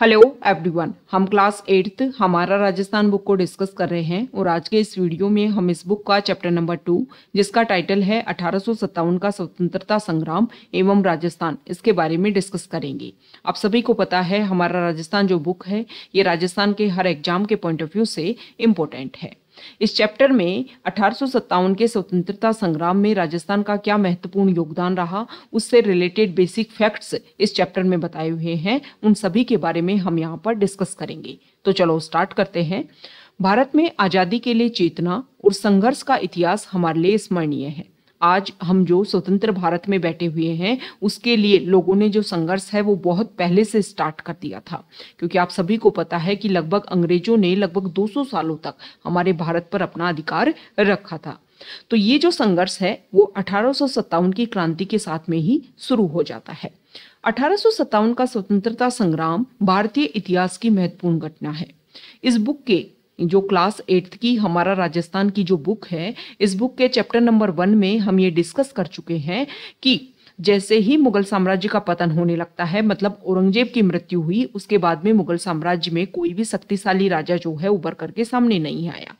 Hello everyone हम class eighth हमारा Rajasthan book को डिस्कस कर रहे हैं और आज के इस वीडियो में हम इस बुक का चैप्टर नंबर टू जिसका टाइटल है अठारह का स्वतंत्रता संग्राम एवं राजस्थान इसके बारे में डिस्कस करेंगे आप सभी को पता है हमारा राजस्थान जो बुक है ये राजस्थान के हर एग्जाम के पॉइंट ऑफ व्यू से इम्पोर्टेंट है इस चैप्टर में अठारह के स्वतंत्रता संग्राम में राजस्थान का क्या महत्वपूर्ण योगदान रहा उससे रिलेटेड बेसिक फैक्ट्स इस चैप्टर में बताए हुए हैं उन सभी के बारे में हम यहाँ पर डिस्कस करेंगे तो चलो स्टार्ट करते हैं भारत में आज़ादी के लिए चेतना और संघर्ष का इतिहास हमारे लिए स्मरणीय है आज हम जो स्वतंत्र भारत में बैठे हुए हैं उसके लिए लोगों ने जो संघर्ष है वो बहुत पहले से स्टार्ट कर दिया था क्योंकि आप सभी को पता है कि लगभग अंग्रेजों ने लगभग 200 सालों तक हमारे भारत पर अपना अधिकार रखा था तो ये जो संघर्ष है वो अठारह की क्रांति के साथ में ही शुरू हो जाता है अठारह का स्वतंत्रता संग्राम भारतीय इतिहास की महत्वपूर्ण घटना है इस बुक के जो क्लास एट्थ की हमारा राजस्थान की जो बुक है इस बुक के चैप्टर नंबर वन में हम ये डिस्कस कर चुके हैं कि जैसे ही मुगल साम्राज्य का पतन होने लगता है मतलब औरंगजेब की मृत्यु हुई उसके बाद में मुगल साम्राज्य में कोई भी शक्तिशाली राजा जो है उभर करके सामने नहीं आया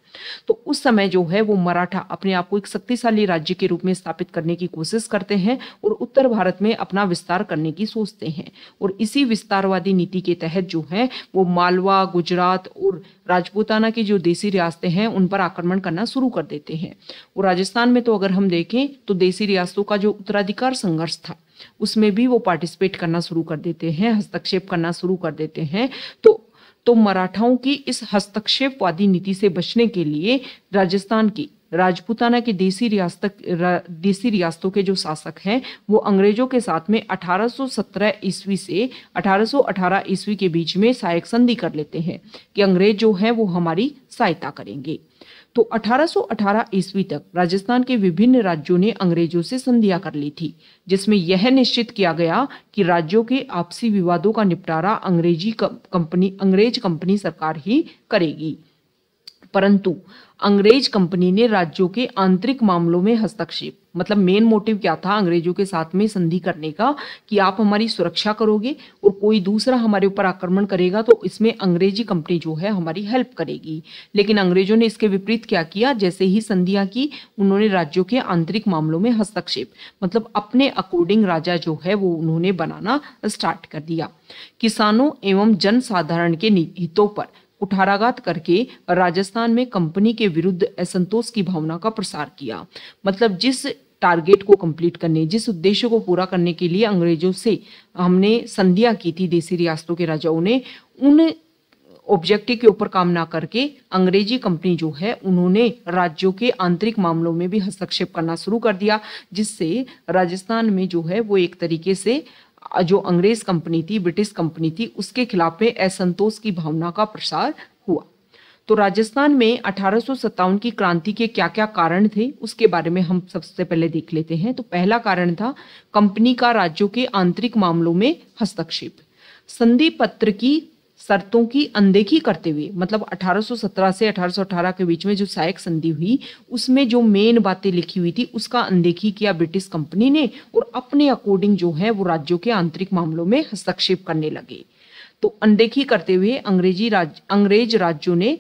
तो उस समय जो है वो मराठा अपने आप को एक शक्तिशाली राज्य के रूप में स्थापित करने की कोशिश करते हैं और उत्तर भारत में अपना विस्तार करने की सोचते हैं और इसी विस्तारवादी नीति के तहत जो है वो मालवा गुजरात और राजपूताना की जो देसी रियासतें हैं उन पर आक्रमण करना शुरू कर देते हैं और राजस्थान में तो अगर हम देखें तो देसी रियासतों का जो उत्तराधिकार संघर्ष था उसमें भी वो पार्टिसिपेट करना शुरू कर देते हैं हस्तक्षेप करना शुरू कर देते हैं तो तो मराठाओं की इस हस्तक्षेपवादी नीति से बचने के लिए राजस्थान की राजपूताना की देसी रियासत देसी रियासतों के जो शासक हैं वो अंग्रेजों के साथ में 1817 ईस्वी से 1818 ईस्वी के बीच में सहायक संधि कर लेते हैं कि अंग्रेज जो हैं वो हमारी सहायता करेंगे तो 1818 ईस्वी तक राजस्थान के विभिन्न राज्यों ने अंग्रेजों से संधिया कर ली थी जिसमें यह निश्चित किया गया कि राज्यों के आपसी विवादों का निपटारा अंग्रेजी कंपनी अंग्रेज कंपनी सरकार ही करेगी परंतु अंग्रेज कंपनी ने राज्यों के आंतरिक मामलों में हस्तक्षेप मतलब मेन मोटिव क्या था अंग्रेजों के साथ में संधि करने का कि आप हमारी सुरक्षा करोगे और कोई दूसरा हमारे ऊपर आक्रमण करेगा तो इसमें अंग्रेजी कंपनी जो है हमारी हेल्प करेगी लेकिन अंग्रेजों ने इसके विपरीत क्या किया जैसे ही संधियां की उन्होंने राज्यों के आंतरिक मामलों में हस्तक्षेप मतलब अपने अकॉर्डिंग राजा जो है वो उन्होंने बनाना स्टार्ट कर दिया किसानों एवं जनसाधारण के हितों पर कुठाराघात करके राजस्थान में कंपनी के विरुद्ध असंतोष की भावना का प्रसार किया मतलब जिस टारगेट को कंप्लीट करने जिस उद्देश्य को पूरा करने के लिए अंग्रेजों से हमने संधियां की थी देसी रियासतों के राजाओं ने उन ऑब्जेक्टिव के ऊपर काम ना करके अंग्रेजी कंपनी जो है उन्होंने राज्यों के आंतरिक मामलों में भी हस्तक्षेप करना शुरू कर दिया जिससे राजस्थान में जो है वो एक तरीके से जो अंग्रेज कंपनी थी ब्रिटिश कंपनी थी उसके खिलाफ में असंतोष की भावना का प्रसार हुआ तो राजस्थान में अठारह की क्रांति के क्या क्या कारण थे उसके बारे में हम सबसे पहले देख लेते हैं तो पहला कारण था कंपनी का राज्यों के आंतरिक मामलों में हस्तक्षेप संधि पत्र की शर्तों की अनदेखी करते हुए मतलब 1817 से 1818 के बीच में जो सहायक संधि हुई उसमें जो मेन बातें लिखी हुई थी उसका अनदेखी किया ब्रिटिश कंपनी ने और अपने अकॉर्डिंग जो है वो राज्यों के आंतरिक मामलों में हस्तक्षेप करने लगे तो अनदेखी करते हुए अंग्रेजी राज अंग्रेज राज्यों ने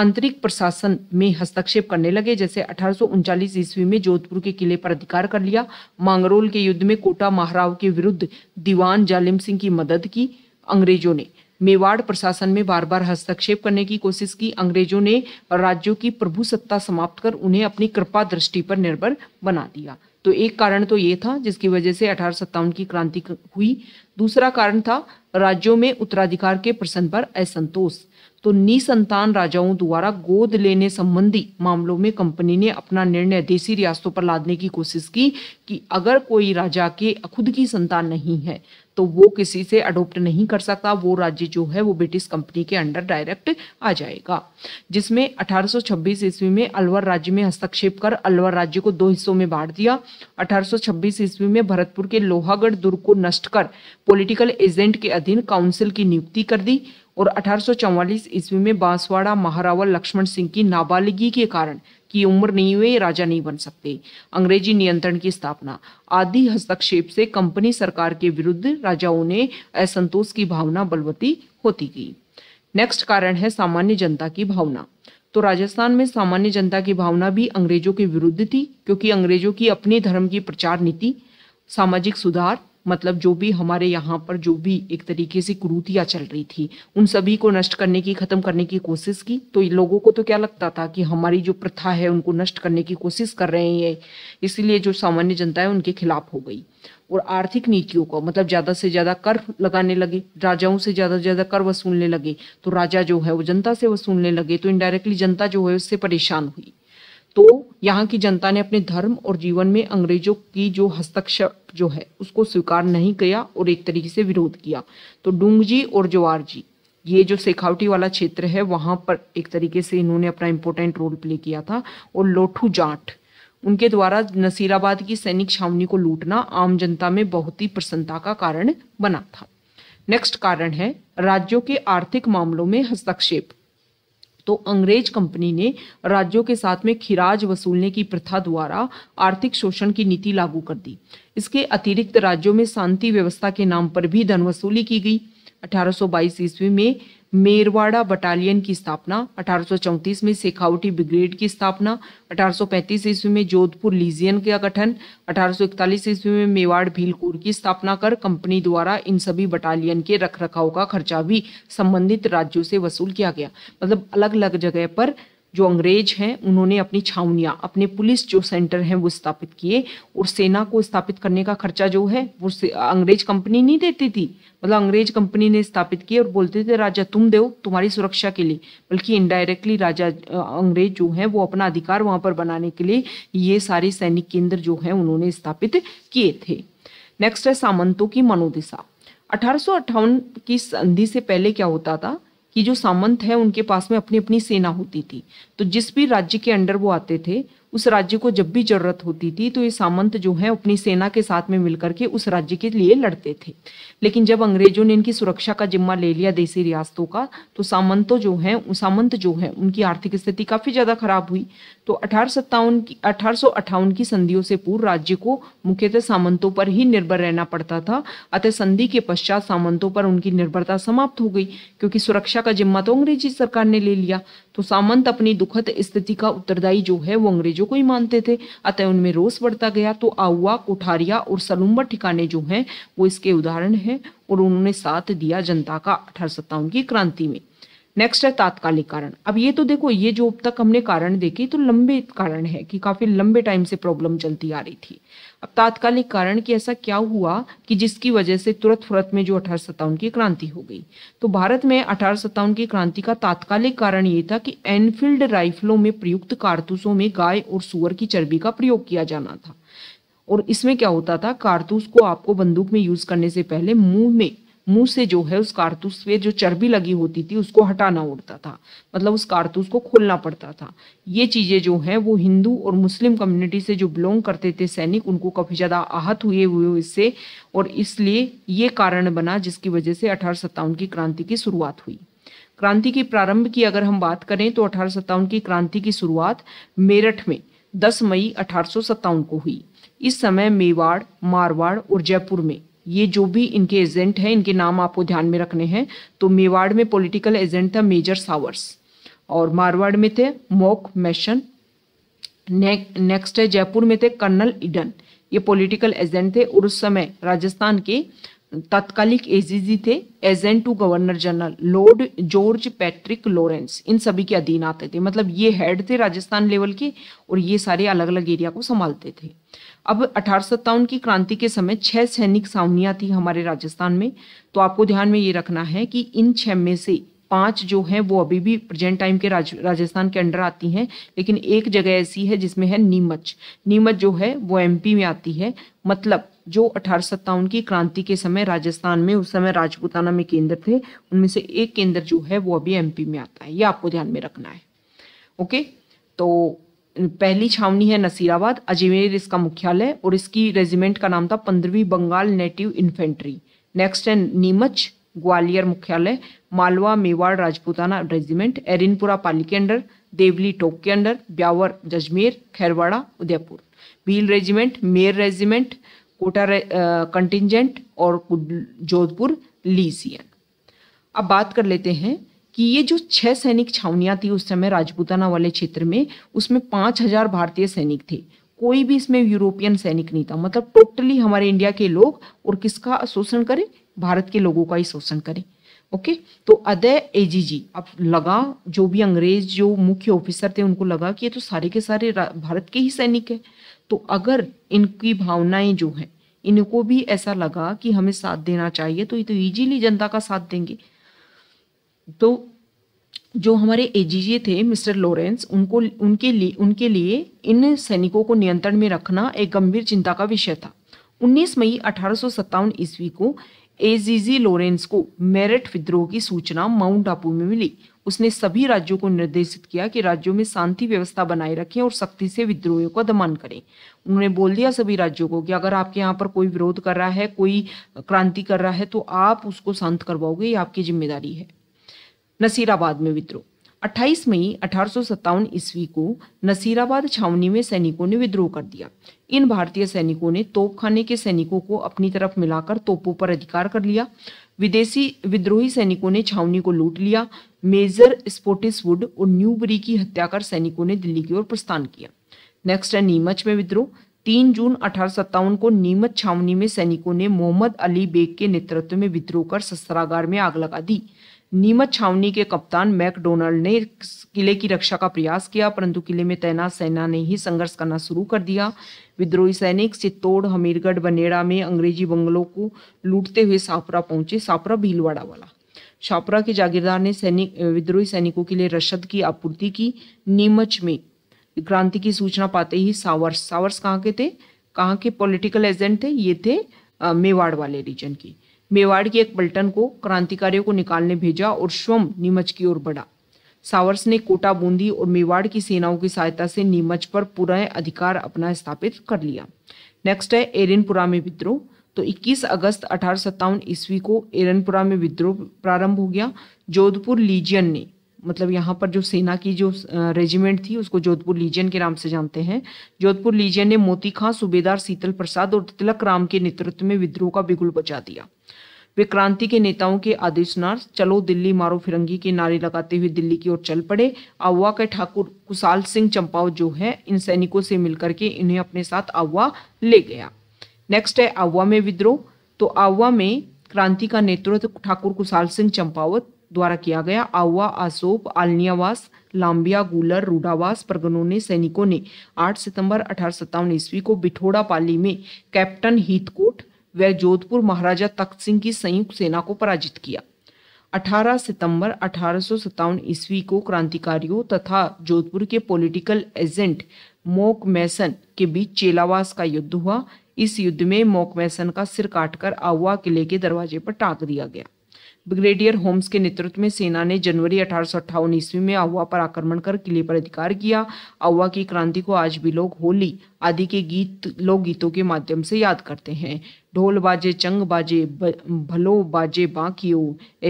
आंतरिक प्रशासन में हस्तक्षेप करने लगे जैसे अठारह ईस्वी में जोधपुर के किले पर अधिकार कर लिया मांगरोल के युद्ध में कोटा महाराव के विरुद्ध दीवान जालिम सिंह की मदद की अंग्रेजों ने मेवाड़ प्रशासन में बार बार हस्तक्षेप करने की कोशिश की अंग्रेजों ने राज्यों की प्रभु सत्ता समाप्त कर उन्हें अपनी कृपा दृष्टि पर निर्भर बना दिया तो एक कारण तो ये था जिसकी वजह से अठारह की क्रांति हुई दूसरा कारण था राज्यों में उत्तराधिकार के प्रश्न पर असंतोष तो निसंतान राजाओं द्वारा गोद लेने संबंधी मामलों में कंपनी ने अपना निर्णय देसी रियासतों पर लादने की कोशिश की कि अगर कोई राजा के खुद की संतान नहीं है तो वो किसी से अडोप्ट नहीं कर सकता वो राज्य जो है वो ब्रिटिश कंपनी के अंडर डायरेक्ट आ जाएगा जिसमें 1826 ईस्वी में अलवर राज्य में हस्तक्षेप कर अलवर राज्य को दो हिस्सों में बांट दिया 1826 ईस्वी में भरतपुर के लोहागढ़ दुर्ग को नष्ट कर पॉलिटिकल एजेंट के अधीन काउंसिल की नियुक्ति कर दी और 1844 सौ ईस्वी में बांसवाड़ा महारावल लक्ष्मण सिंह की नाबालिगी के कारण की उम्र नहीं हुए राजा नहीं बन सकते अंग्रेजी नियंत्रण की स्थापना आदि हस्तक्षेप से कंपनी सरकार के विरुद्ध राजाओं ने असंतोष की भावना बलवती होती गई नेक्स्ट कारण है सामान्य जनता की भावना तो राजस्थान में सामान्य जनता की भावना भी अंग्रेजों के विरुद्ध थी क्योंकि अंग्रेजों की अपने धर्म की प्रचार नीति सामाजिक सुधार मतलब जो भी हमारे यहाँ पर जो भी एक तरीके से क्रूतियाँ चल रही थी उन सभी को नष्ट करने की ख़त्म करने की कोशिश की तो लोगों को तो क्या लगता था कि हमारी जो प्रथा है उनको नष्ट करने की कोशिश कर रहे हैं इसलिए जो सामान्य जनता है उनके खिलाफ हो गई और आर्थिक नीतियों को मतलब ज़्यादा से ज़्यादा कर लगाने लगे राजाओं से ज़्यादा से ज़्यादा कर वसूलने लगे तो राजा जो है वो जनता से वसूलने लगे तो इनडायरेक्टली जनता जो है उससे परेशान हुई तो यहाँ की जनता ने अपने धर्म और जीवन में अंग्रेजों की जो हस्तक्षेप जो है उसको स्वीकार नहीं किया और एक तरीके से विरोध किया तो डूंगजी और जवार जी ये जो शेखावटी वाला क्षेत्र है वहां पर एक तरीके से इन्होंने अपना इंपोर्टेंट रोल प्ले किया था और लोठू जाट उनके द्वारा नसीराबाद की सैनिक छावनी को लूटना आम जनता में बहुत ही प्रसन्नता का कारण बना था नेक्स्ट कारण है राज्यों के आर्थिक मामलों में हस्तक्षेप तो अंग्रेज कंपनी ने राज्यों के साथ में खिराज वसूलने की प्रथा द्वारा आर्थिक शोषण की नीति लागू कर दी इसके अतिरिक्त राज्यों में शांति व्यवस्था के नाम पर भी धन वसूली की गई 1822 ईस्वी में मेरवाड़ा बटालियन की स्थापना 1834 में शेखावटी ब्रिगेड की स्थापना 1835 ईस्वी में जोधपुर लीजियन का गठन 1841 ईस्वी में मेवाड़ भीलकूर की स्थापना कर कंपनी द्वारा इन सभी बटालियन के रख रखाव का खर्चा भी संबंधित राज्यों से वसूल किया गया मतलब अलग अलग जगह पर जो अंग्रेज हैं उन्होंने अपनी छावनियाँ अपने पुलिस जो सेंटर हैं वो स्थापित किए और सेना को स्थापित करने का खर्चा जो है वो अंग्रेज कंपनी नहीं देती थी मतलब अंग्रेज कंपनी ने स्थापित किए और बोलते थे राजा तुम दो तुम्हारी सुरक्षा के लिए बल्कि इनडायरेक्टली राजा अंग्रेज जो हैं वो अपना अधिकार वहाँ पर बनाने के लिए ये सारे सैनिक केंद्र जो हैं उन्होंने स्थापित किए थे नेक्स्ट है सामंतों की मनोदिशा अठारह की संधि से पहले क्या होता था कि जो सामंत है उनके पास में अपनी अपनी सेना होती थी तो जिस भी राज्य के अंडर वो आते थे उस राज्य को जब भी जरूरत होती थी तो ये सामंत जो है अपनी सेना के साथ में मिलकर के उस राज्य के लिए लड़ते थे लेकिन जब अंग्रेजों ने इनकी सुरक्षा का जिम्मा ले लिया देसी रियासतों का तो सामंतों जो है सामंत जो है उनकी आर्थिक स्थिति काफी ज्यादा खराब हुई तो अठारह की अठारह की संधियों से पूर्व राज्य को मुख्यतः सामंतों पर ही निर्भर रहना पड़ता था अतः संधि के पश्चात सामंतों पर उनकी निर्भरता समाप्त हो गई क्योंकि सुरक्षा का जिम्मा तो अंग्रेजी सरकार ने ले लिया तो सामंत अपनी दुखद स्थिति का उत्तरदायी जो है वो अंग्रेजों को ही मानते थे अतः उनमें रोष बढ़ता गया तो आउआ कोठारिया और सलुम्बर ठिकाने जो हैं वो इसके उदाहरण हैं और उन्होंने साथ दिया जनता का अठारह की क्रांति में नेक्स्ट है तात्कालिक कारण अब ये तो देखो ये जो अब तक हमने कारण देखे तो लंबे कारण है कि काफ़ी लंबे टाइम से प्रॉब्लम चलती आ रही थी अब तात्कालिक कारण कि ऐसा क्या हुआ कि जिसकी वजह से तुरंत फुरत में जो अठारह सत्तावन की क्रांति हो गई तो भारत में अठारह सत्तावन की क्रांति का तात्कालिक कारण ये था कि एनफील्ड राइफलों में प्रयुक्त कारतूसों में गाय और सुअर की चर्बी का प्रयोग किया जाना था और इसमें क्या होता था कारतूस को आपको बंदूक में यूज करने से पहले मुंह में मुंह से जो है उस कारतूस पे जो चर्बी लगी होती थी उसको हटाना उड़ता था मतलब उस कारतूस को खोलना पड़ता था ये चीज़ें जो हैं वो हिंदू और मुस्लिम कम्युनिटी से जो बिलोंग करते थे सैनिक उनको काफ़ी ज़्यादा आहत हुए हुए इससे और इसलिए ये कारण बना जिसकी वजह से अठारह की क्रांति की शुरुआत हुई क्रांति के प्रारंभ की अगर हम बात करें तो अठारह की क्रांति की शुरुआत मेरठ में 10 मई अठारह को हुई इस समय मेवाड़ मारवाड़ और जयपुर में ये जो भी इनके एजेंट हैं इनके नाम आपको ध्यान में रखने हैं तो मेवाड़ में पॉलिटिकल एजेंट था मेजर सावर्स और मारवाड़ में थे मोक मैशन ने, नेक्स्ट है जयपुर में थे कर्नल इडन ये पॉलिटिकल एजेंट थे और उस समय राजस्थान के तत्कालिक एजीजी थे agent to governor general Lord George Patrick Lawrence इन सभी के अधीन आते थे मतलब ये हेड थे राजस्थान लेवल के और ये सारे अलग अलग एरिया को संभालते थे अब अठारह की क्रांति के समय छह सैनिक सावनियाँ थी हमारे राजस्थान में तो आपको ध्यान में ये रखना है कि इन छः में से पांच जो हैं वो अभी भी प्रेजेंट टाइम के राज, राजस्थान के अंडर आती हैं लेकिन एक जगह ऐसी है जिसमें है नीमच नीमच जो है वो एमपी में आती है मतलब जो अठारह की क्रांति के समय राजस्थान में उस समय राजपूताना में केंद्र थे उनमें से एक केंद्र जो है वो अभी एमपी में आता है ये आपको ध्यान में रखना है ओके तो पहली छावनी है नसीराबाद अजमेर इसका मुख्यालय और इसकी रेजिमेंट का नाम था पंद्रहवीं बंगाल नेटिव इन्फेंट्री नेक्स्ट है नीमच ग्वालियर मुख्यालय मालवा मेवाड़ राजपूताना रेजिमेंट एरिनपुरा पाली के अंडर देवली टोक के under Beawar Ajmer Kherwara Udaipur Bhil regiment Mer regiment Kota contingent और जोधपुर लीसियन अब बात कर लेते हैं कि ये जो छह सैनिक छावनियां थी उस समय राजपूताना वाले क्षेत्र में उसमें पांच हजार भारतीय सैनिक थे कोई भी इसमें यूरोपियन सैनिक नहीं था मतलब टोटली हमारे इंडिया के लोग और किसका शोषण करें भारत के लोगों का ही शोषण करें ओके तो अदय एजीजी अब लगा जो भी अंग्रेज जो मुख्य ऑफिसर थे उनको लगा कि ये तो सारे के सारे भारत के ही सैनिक है तो अगर इनकी भावनाएं जो है इनको भी ऐसा लगा कि हमें साथ देना चाहिए तो ये तो इजीली जनता का साथ देंगे तो जो हमारे एजीजे थे मिस्टर लॉरेंस उनको उनके लिए उनके लिए इन सैनिकों को नियंत्रण में रखना एक गंभीर चिंता का विषय था 19 मई अठारह ईस्वी को एजीजी लॉरेंस को मेरठ विद्रोह की सूचना माउंट आबू में मिली उसने सभी राज्यों को निर्देशित किया कि राज्यों में शांति व्यवस्था बनाए रखें और सख्ती से विद्रोहियों का दमन करें उन्होंने बोल दिया सभी राज्यों को कि अगर आपके यहाँ पर कोई विरोध कर रहा है कोई क्रांति कर रहा है तो आप उसको शांत करवाओगे ये आपकी जिम्मेदारी है नसीराबाद में विद्रोह 28 मई अठारह ईस्वी को नसीराबाद छावनी में सैनिकों ने विद्रोह कर दिया इन भारतीय सैनिकों ने तोपखाने के सैनिकों को अपनी तरफ मिलाकर तोपों पर अधिकार कर लिया विदेशी विद्रोही सैनिकों ने छावनी को लूट लिया मेजर स्पोटिसवुड और न्यूबरी की हत्या कर सैनिकों ने दिल्ली की ओर प्रस्थान किया नेक्स्ट है नीमच में विद्रोह तीन जून अठारह को नीमच छावनी में सैनिकों ने मोहम्मद अली बेग के नेतृत्व में विद्रोह कर शस्त्रागार में आग लगा दी नीमच छावनी के कप्तान मैकडोनल्ड ने किले की रक्षा का प्रयास किया परंतु किले में तैनात सेना ने ही संघर्ष करना शुरू कर दिया विद्रोही सैनिक चित्तौड़ हमीरगढ़ बनेड़ा में अंग्रेजी बंगलों को लूटते हुए सापरा पहुंचे सापरा भीलवाड़ा वाला छापरा के जागीरदार ने सैनिक विद्रोही सैनिकों के लिए रशद की आपूर्ति की नीमच में क्रांति की सूचना पाते ही सावर्स सावर्स कहाँ के थे कहाँ के पॉलिटिकल एजेंट थे ये थे मेवाड़ वाले रीजन की मेवाड़ के एक पलटन को क्रांतिकारियों को निकालने भेजा और स्वयं नीमच की ओर बढ़ा सावर्स ने कोटा बूंदी और मेवाड़ की सेनाओं की सहायता से नीमच पर पूरा अधिकार अपना स्थापित कर लिया नेक्स्ट है एरनपुरा में विद्रोह तो 21 अगस्त अठारह ईस्वी को एरनपुरा में विद्रोह प्रारंभ हो गया जोधपुर लीजियन ने मतलब यहाँ पर जो सेना की जो रेजिमेंट थी उसको जोधपुर लीजियन के नाम से जानते हैं जोधपुर लीजियन ने मोती खां सूबेदार शीतल प्रसाद और तिलक राम के नेतृत्व में विद्रोह का बिगुल बचा दिया वे क्रांति के नेताओं के आदेशनार चलो दिल्ली मारो फिरंगी के नारे लगाते हुए दिल्ली की ओर चल पड़े आवा के ठाकुर कुशाल सिंह चंपाव जो है इन सैनिकों से मिलकर के इन्हें अपने साथ आवा ले गया नेक्स्ट है आवा में विद्रोह तो आवा में क्रांति का नेतृत्व ठाकुर कुशाल सिंह चंपावत द्वारा किया गया आउआ आसोप आलनियावास लाम्बिया गुलर रूडावास परगनों ने सैनिकों ने 8 सितंबर अठारह ईस्वी को बिठोड़ा पाली में कैप्टन हितकूट व जोधपुर महाराजा तख्त सिंह की संयुक्त सेना को पराजित किया 18 सितंबर अठारह ईस्वी को क्रांतिकारियों तथा जोधपुर के पॉलिटिकल एजेंट मोक मैसन के बीच चेलावास का युद्ध हुआ इस युद्ध में मोक मैसन का सिर काटकर आउआ किले के दरवाजे पर टाक दिया गया ब्रिगेडियर होम्स के नेतृत्व में सेना ने जनवरी अठारह ईस्वी में अवा पर आक्रमण कर किले पर अधिकार किया अहुआ की क्रांति को आज भी लोग होली आदि के गीत लोक गीतों के माध्यम से याद करते हैं ढोल बाजे चंग बाजे भलो बाजे बाकियो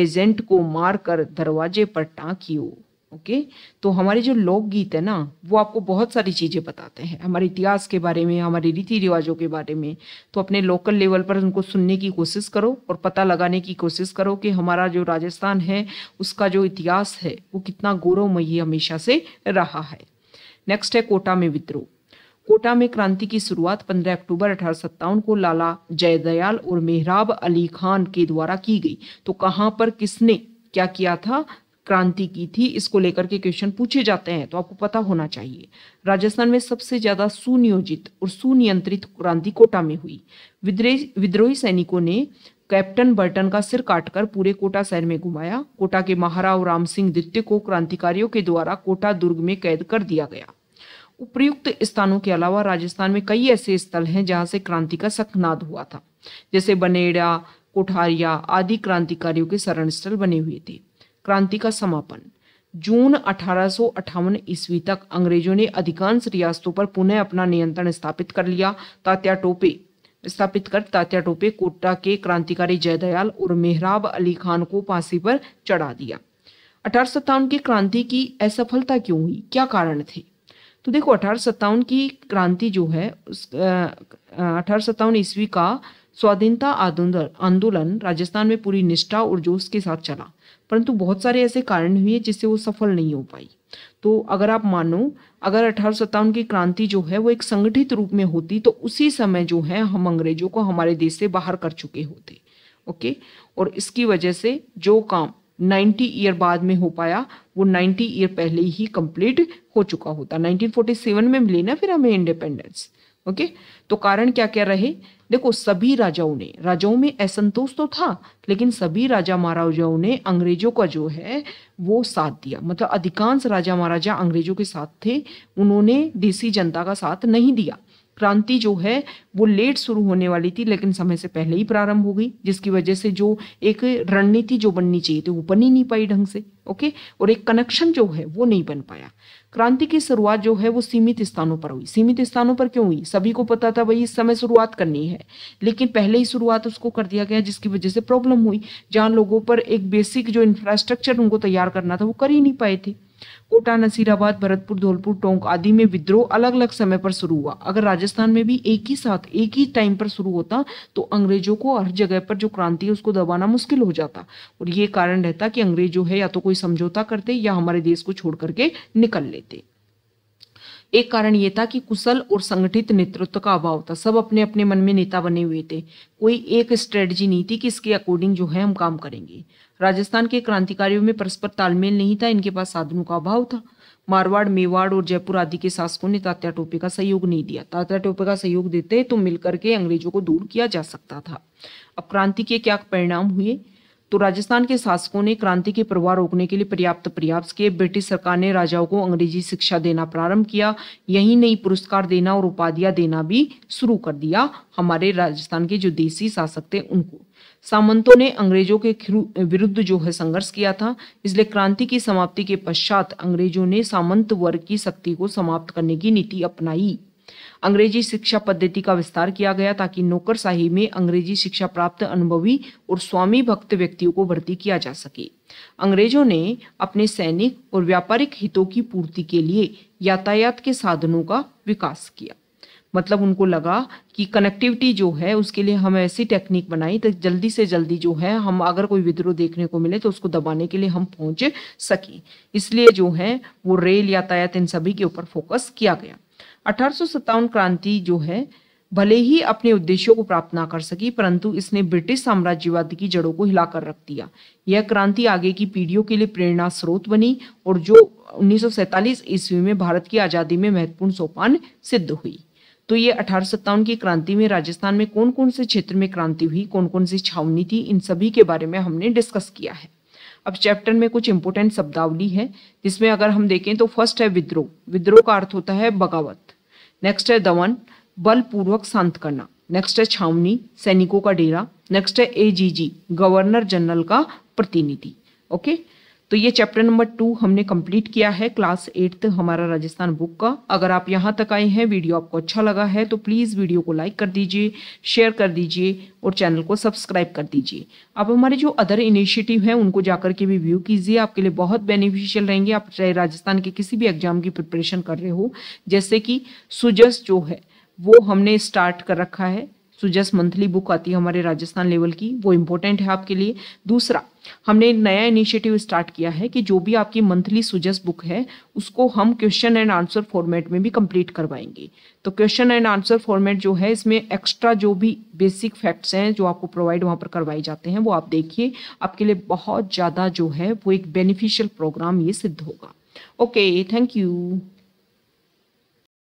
एजेंट को मार कर दरवाजे पर टाँकियो ओके तो हमारे जो लोकगीत है ना वो आपको बहुत सारी चीज़ें बताते हैं हमारे इतिहास के बारे में हमारे रीति रिवाजों के बारे में तो अपने लोकल लेवल पर उनको सुनने की कोशिश करो और पता लगाने की कोशिश करो कि हमारा जो राजस्थान है उसका जो इतिहास है वो कितना गौरवमयी हमेशा से रहा है नेक्स्ट है कोटा में विद्रोह कोटा में क्रांति की शुरुआत 15 अक्टूबर अठारह को लाला जयदयाल और मेहराब अली खान के द्वारा की गई तो कहाँ पर किसने क्या किया था क्रांति की थी इसको लेकर के क्वेश्चन पूछे जाते हैं तो आपको पता होना चाहिए राजस्थान में सबसे ज्यादा सुनियोजित और सुनियंत्रित क्रांति कोटा में हुई विद्रोही सैनिकों ने कैप्टन बर्टन का सिर काटकर पूरे कोटा शहर में घुमाया कोटा के महाराव राम सिंह द्वितीय को क्रांतिकारियों के द्वारा कोटा दुर्ग में कैद कर दिया गया उपयुक्त स्थानों के अलावा राजस्थान में कई ऐसे स्थल हैं जहां से क्रांति का सखनाद हुआ था जैसे बनेड़ा कोठारिया आदि क्रांतिकारियों के शरण स्थल बने हुए थे क्रांति का समापन जून अठारह ईस्वी तक अंग्रेजों ने अधिकांश रियासतों पर पुनः अपना नियंत्रण स्थापित कर लिया तात्या टोपे स्थापित कर तात्या टोपे कोटा के क्रांतिकारी जयदयाल और मेहराब अली खान को फांसी पर चढ़ा दिया अठारह की क्रांति की असफलता क्यों हुई क्या कारण थे तो देखो अठारह की क्रांति जो है अठारह ईस्वी का स्वाधीनता आंदोलन राजस्थान में पूरी निष्ठा और जोश के साथ चला परंतु बहुत सारे ऐसे कारण हुए जिससे वो सफल नहीं हो पाई तो अगर आप मानो अगर अठारह की क्रांति जो है वो एक संगठित रूप में होती तो उसी समय जो है हम अंग्रेजों को हमारे देश से बाहर कर चुके होते ओके और इसकी वजह से जो काम 90 ईयर बाद में हो पाया वो 90 ईयर पहले ही कंप्लीट हो चुका होता 1947 में मिली ना फिर हमें इंडिपेंडेंस ओके तो कारण क्या क्या रहे देखो सभी राजाओं ने राजाओं में असंतोष तो था लेकिन सभी राजा महाराजाओं ने अंग्रेजों का जो है वो साथ दिया मतलब अधिकांश राजा महाराजा अंग्रेजों के साथ थे उन्होंने देसी जनता का साथ नहीं दिया क्रांति जो है वो लेट शुरू होने वाली थी लेकिन समय से पहले ही प्रारंभ हो गई जिसकी वजह से जो एक रणनीति जो बननी चाहिए थी वो बन ही नहीं पाई ढंग से ओके और एक कनेक्शन जो है वो नहीं बन पाया क्रांति की शुरुआत जो है वो सीमित स्थानों पर हुई सीमित स्थानों पर क्यों हुई सभी को पता था भाई इस समय शुरुआत करनी है लेकिन पहले ही शुरुआत उसको कर दिया गया जिसकी वजह से प्रॉब्लम हुई जहाँ लोगों पर एक बेसिक जो इंफ्रास्ट्रक्चर उनको तैयार करना था वो कर ही नहीं पाए थे कोटा नसीराबाद भरतपुर धौलपुर टोंक आदि में विद्रोह अलग अलग समय पर शुरू हुआ अगर राजस्थान में भी एक ही साथ एक ही टाइम पर शुरू होता तो अंग्रेजों को हर जगह पर जो क्रांति है उसको दबाना मुश्किल हो जाता और ये कारण रहता कि अंग्रेज जो है या तो कोई समझौता करते या हमारे देश को छोड़ करके निकल लेते एक कारण यह था कि कुशल और संगठित नेतृत्व का अभाव था सब अपने अपने मन में नेता बने हुए थे कोई एक स्ट्रेटजी नहीं थी कि इसके अकॉर्डिंग जो है हम काम करेंगे राजस्थान के क्रांतिकारियों में परस्पर तालमेल नहीं था इनके पास साधनों का अभाव था मारवाड़ मेवाड़ और जयपुर आदि के शासकों ने तात्या टोपे का सहयोग नहीं दिया तात्या टोपे का सहयोग देते तो मिलकर के अंग्रेजों को दूर किया जा सकता था अब क्रांति के क्या परिणाम हुए तो राजस्थान के शासकों ने क्रांति के प्रवाह रोकने के लिए पर्याप्त प्रयास किए ब्रिटिश सरकार ने राजाओं को अंग्रेजी शिक्षा देना प्रारंभ किया यही नई पुरस्कार देना और उपाधियां देना भी शुरू कर दिया हमारे राजस्थान के जो देसी शासक थे उनको सामंतों ने अंग्रेजों के विरुद्ध जो है संघर्ष किया था इसलिए क्रांति की समाप्ति के पश्चात अंग्रेजों ने सामंत वर्ग की शक्ति को समाप्त करने की नीति अपनाई अंग्रेजी शिक्षा पद्धति का विस्तार किया गया ताकि नौकरशाही में अंग्रेजी शिक्षा प्राप्त अनुभवी और स्वामी भक्त व्यक्तियों को भर्ती किया जा सके अंग्रेजों ने अपने सैनिक और व्यापारिक हितों की पूर्ति के लिए यातायात के साधनों का विकास किया मतलब उनको लगा कि कनेक्टिविटी जो है उसके लिए हम ऐसी टेक्निक बनाई तो जल्दी से जल्दी जो है हम अगर कोई विद्रोह देखने को मिले तो उसको दबाने के लिए हम पहुंच सकें इसलिए जो है वो रेल यातायात इन सभी के ऊपर फोकस किया गया अठारह क्रांति जो है भले ही अपने उद्देश्यों को प्राप्त ना कर सकी परंतु इसने ब्रिटिश साम्राज्यवाद की जड़ों को हिलाकर रख दिया यह क्रांति आगे की पीढ़ियों के लिए प्रेरणा स्रोत बनी और जो 1947 ईस्वी में भारत की आज़ादी में महत्वपूर्ण सोपान सिद्ध हुई तो ये अठारह की क्रांति में राजस्थान में कौन कौन से क्षेत्र में क्रांति हुई कौन कौन सी छावनी थी इन सभी के बारे में हमने डिस्कस किया है अब चैप्टर में कुछ इंपोर्टेंट शब्दावली है जिसमें अगर हम देखें तो फर्स्ट है विद्रोह विद्रोह का अर्थ होता है बगावत नेक्स्ट है दमन बलपूर्वक शांत करना नेक्स्ट है छावनी सैनिकों का डेरा नेक्स्ट है एजीजी गवर्नर जनरल का प्रतिनिधि ओके okay? तो ये चैप्टर नंबर टू हमने कंप्लीट किया है क्लास एट्थ हमारा राजस्थान बुक का अगर आप यहाँ तक आए हैं वीडियो आपको अच्छा लगा है तो प्लीज़ वीडियो को लाइक कर दीजिए शेयर कर दीजिए और चैनल को सब्सक्राइब कर दीजिए आप हमारे जो अदर इनिशिएटिव हैं उनको जाकर के भी व्यू कीजिए आपके लिए बहुत बेनिफिशियल रहेंगे आप चाहे राजस्थान के किसी भी एग्जाम की प्रिपरेशन कर रहे हो जैसे कि सुजस जो है वो हमने स्टार्ट कर रखा है सुजस मंथली बुक आती है हमारे राजस्थान लेवल की वो इम्पोर्टेंट है आपके लिए दूसरा हमने नया इनिशिएटिव स्टार्ट किया है कि जो भी आपकी मंथली सुजस बुक है उसको हम क्वेश्चन एंड आंसर फॉर्मेट में भी कंप्लीट करवाएंगे तो क्वेश्चन एंड आंसर फॉर्मेट जो है इसमें एक्स्ट्रा जो भी बेसिक फैक्ट्स हैं जो आपको प्रोवाइड वहाँ पर करवाए जाते हैं वो आप देखिए आपके लिए बहुत ज़्यादा जो है वो एक बेनिफिशियल प्रोग्राम ये सिद्ध होगा ओके थैंक यू